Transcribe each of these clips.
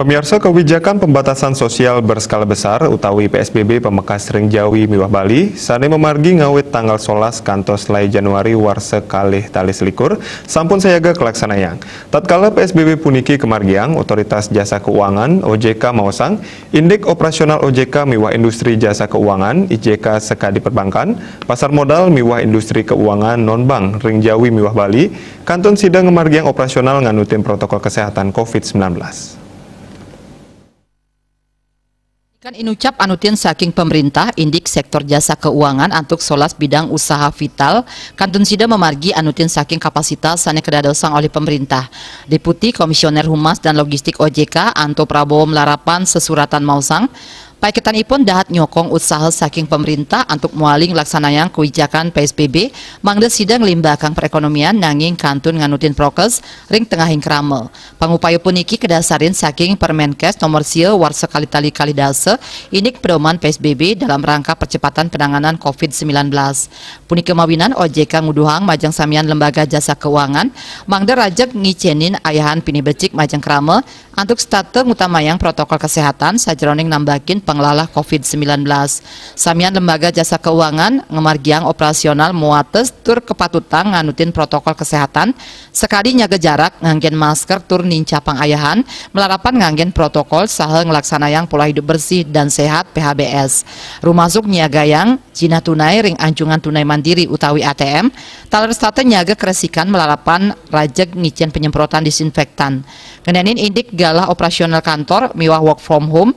Pemirsa kebijakan pembatasan sosial berskala besar utawi PSBB Pemekas Ring Miwah Bali sane memargi ngawit tanggal solas kantos lai Januari warse kalih talis likur sampun sayaga kelaksanayang. Tatkala PSBB puniki kemargiang Otoritas Jasa Keuangan OJK Mausang Indeks Operasional OJK Miwah Industri Jasa Keuangan IJK Sekadi Perbankan Pasar Modal Miwah Industri Keuangan Nonbank Ring Jawi Miwah Bali Kanton Sidang Kemargiang Operasional nganutin protokol kesehatan COVID-19. Kan Inucap anutin saking pemerintah indik sektor jasa keuangan antuk solas bidang usaha vital kantun sida memargi anutin saking kapasitas sana kedadosang oleh pemerintah. Deputi Komisioner Humas dan Logistik OJK Anto Prabowo melarapan sesuratan mausang ipun dahat nyokong usaha saking pemerintah untuk mualing laksananya kebijakan PSBB mangde sidang limbakang perekonomian nanging kantun nganutin prokes ring tengahing kramel. Pengupaya pun iki kedasarin saking Permenkes nomor sio warsa kali tali kali dalse, inik pedoman PSBB dalam rangka percepatan penanganan COVID-19. Puni kemawinan OJK nguduhang majang samian lembaga jasa keuangan mangde rajak ngicenin ayahan pini becik majang krame untuk status utama yang protokol kesehatan sajroning nambakin Pengelola COVID-19. Samian Lembaga Jasa Keuangan ngemargiang operasional muates tur kepatutan nganutin protokol kesehatan, sekali nyaga jarak nganggen masker tur nincapang ayahan melarapan nganggen protokol saha ngelaksanayang pola hidup bersih dan sehat PHBS. Rumasuk yang Cina tunai ring anjungan tunai mandiri utawi ATM, taler sate nyaga keresikan melarapan rajek ngicen penyemprotan disinfektan. Kenenin indik galah operasional kantor miwah work from home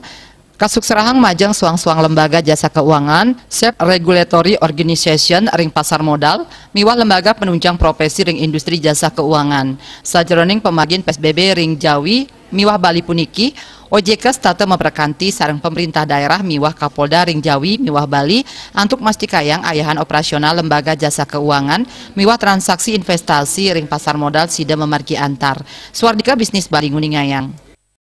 Kasukserahang Majang Suang-Suang Lembaga Jasa Keuangan, SEP Regulatory Organization Ring Pasar Modal, Miwah Lembaga Penunjang Profesi Ring Industri Jasa Keuangan, sajroning Pemagin PSBB Ring Jawi, Miwah Bali Puniki, OJK stata memperkanti sarang pemerintah daerah Miwah Kapolda Ring Jawi, Miwah Bali, Antuk Mastikayang Ayahan Operasional Lembaga Jasa Keuangan, Miwah Transaksi Investasi Ring Pasar Modal Sida Memargi Antar, Swardika Bisnis Bali Nguningayang.